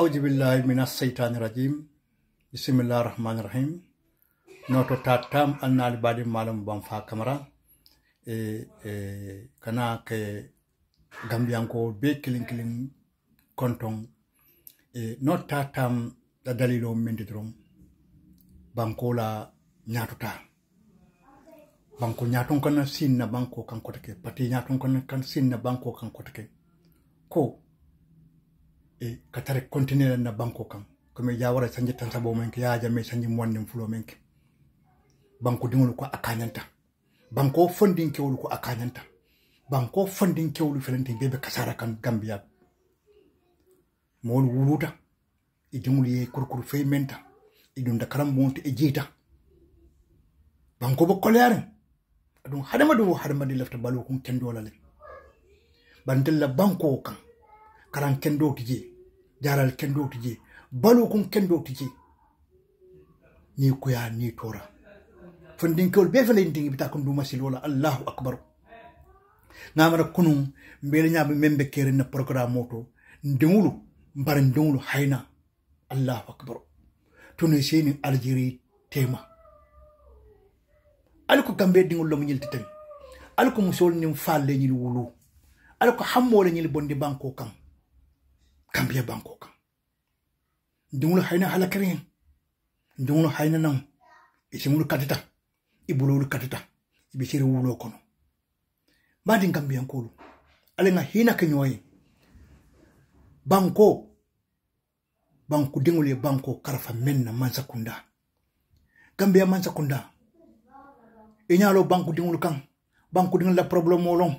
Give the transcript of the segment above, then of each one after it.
auzubillahi minas seytaani rajim bisimillahi rahmaani rahim noto tattam annaali baadi maalamu ban fa kamara e, e kana ke gambiyanko be kilin kilin konton e no tattam da dalilo mende drom banko la ñaatuta banko ñaaton kana sinna banko kanko take pati ñaaton kana kan sinna banko kanko take ko e ka tara continuer na banko kan kome jawara sanje tan sabo men ya jame sanje wonnin fulo men banko dingol ko akanyanta banko fondin kewul ko akanyanta banko fondin kewul felante bebe kasara kan gambia mol wuluta e dingol ye kurkur fe menta e dum da karam e jita banko bo kolere adun hadama do hadama di lafta balu kun kendo lale bandilla banko kan karan kendo tije jaaral kendowti je balu kon kendowti je ni koya ni tora fondinkewol be fele en dingi bita du masil wala allahu akbar namara kunun mbele ñaɓe membe kere na programme o to ndewulu mbara ndewulu hayna allahu akbar tono seni algérie tema alko kambe dingol lomo ñilti tami alko musol nim falle ñil wulu alko hammole ñil bonde banko kam gambia banko kan ndiŋolo hayna halakiriŋ ndiŋolo hayna naŋ isiŋolu katita i katita i wulo kono bandin gambiyankolu ala ŋa hina ke ñoye banko banku banko karafa meŋ mansa kunda gambiya mansa kunda i ñalo banku diŋolu kaŋ banku la problemo loŋ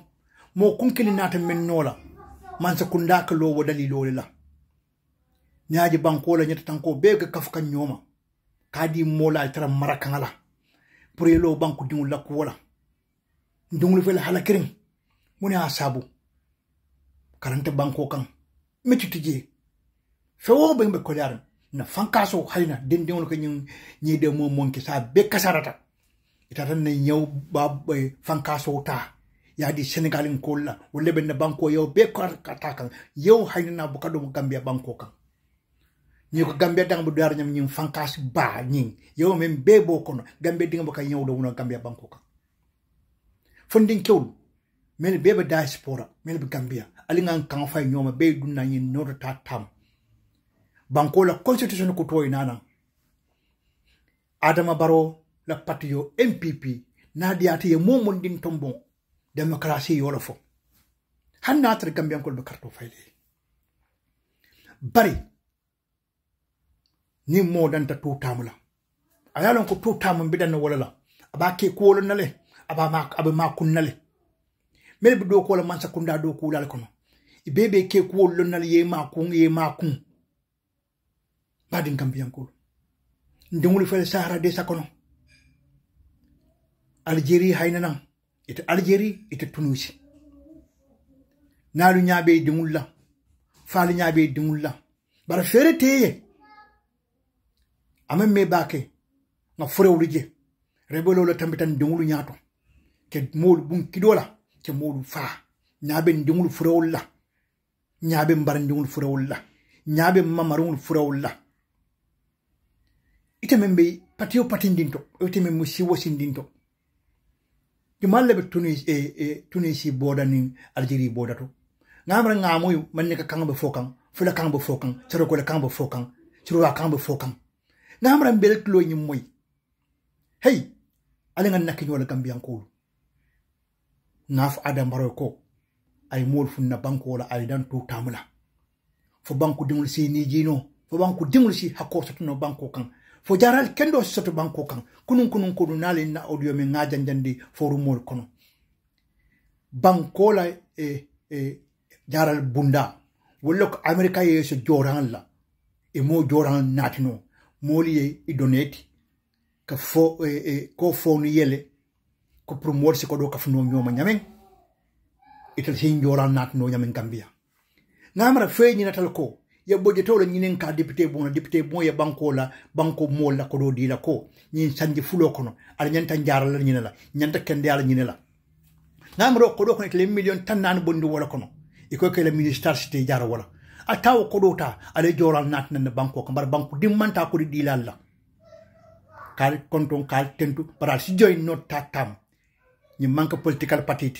moo kunkili naata meŋ noo mansa kunda ke loo wo la ñaaji banko la ñetta tanko be ga kaf kan kadi mola tara mara la pour yelo banku dingul la ko wala dingul fel hala kirin muni asabu karanta banko kan metti tije fewo be be ko na fankaso hayna den dingul ko ñin ñi de mo monki sa be kasarata itata tan nan ba eh, fankaso ta ya di senegalin kolla wolle na banko yau be karta kan yau hayna na bukado gambia banko kan ni ko gambia dang bu dar nyam nyim fankas ba nyin yow mem be bo kono gambia dinga baka nyaw do wona gambia banko ka fundin kewl men be be diaspora men be gambia ali ngan kan fay nyoma be dunna nyin noto ta tam banko la constitution ko toy nanan adama baro la patio mpp na diati ye momon din tombon demokrasi yola fo hanna tar gambian kol be karto fayle bari ni mo danta to y'a ayalon ko to tamun bidan wala la aba ke ko wala nale aba ma aba ma kun nale me bi do ko la man da do ko i be be ke ko wala nale ye ma kun ye ma kun ba kam biyan ko ndengul fel sahara de no algeri hayna nan ita algeri ita tunusi naalu ñaabe dingul la faalu ñaabe dingul la bara fere teye ame me bake nga forewolu je rebelo lo tambitan ndiŋolu ñaato ke moolu buŋ kido la ke moolu faa ñaabe ndiŋolu furewolu la ñaabe mbara ndiŋolu furewolu la ñaabe mamariŋolu furewolu la ite meŋ be patiyo patindinto ite meŋ mu siwo sindinto jumal lebe tunisi boda niŋ aljiri boda to ŋaamara ŋaamoyu maŋ ne ka kaŋa be fo kaŋ fula kaŋa be fo kaŋ sorokola kaŋa be fo kaŋ suruwa kaŋa be fo kaŋ namran belet lo nyi moy hey ale nga nakki ñola gambian ko naf adam baro ko ay mol funna banko wala ay dan to tamula fo banko dimul si ni jino fo banko dimul si hakko sotuno banko kan fo jaral kendo soto banko kan kunun kunun ko dunale na audio men ngajan jandi fo rumol kono banko la e eh, e eh, jaral bunda wala ko amerika yeso joran la e mo joran natino moli e idoneti e ka fo eh, eh, ko fo ni yele ko promote se ko do pour moolu si ko ɗo kafuno ñooma ñamen ital sin joral naatano ñamen fe ni natal ko ye ɓoƴetola ñinen ka député bon député bon ye banko la banko mool la ko do di la ko ñin sanji fulo ko no ñanta nyanta ñine la nyanta kende ala ñine la ngamara koɗo kono itale million tanan tan naani bondi wola kono e ke le ministère cité jara wala atawo kodota ale joral natnan banko ko bar banko dimmanta ko di lalla kal konton kal tentu para si joy no tatam ni manka political party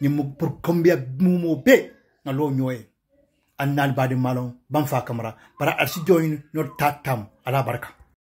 ni mu pour combien mumo be na lo nyoy annal badi malon ban fa kamara para si joy no tatam ala barka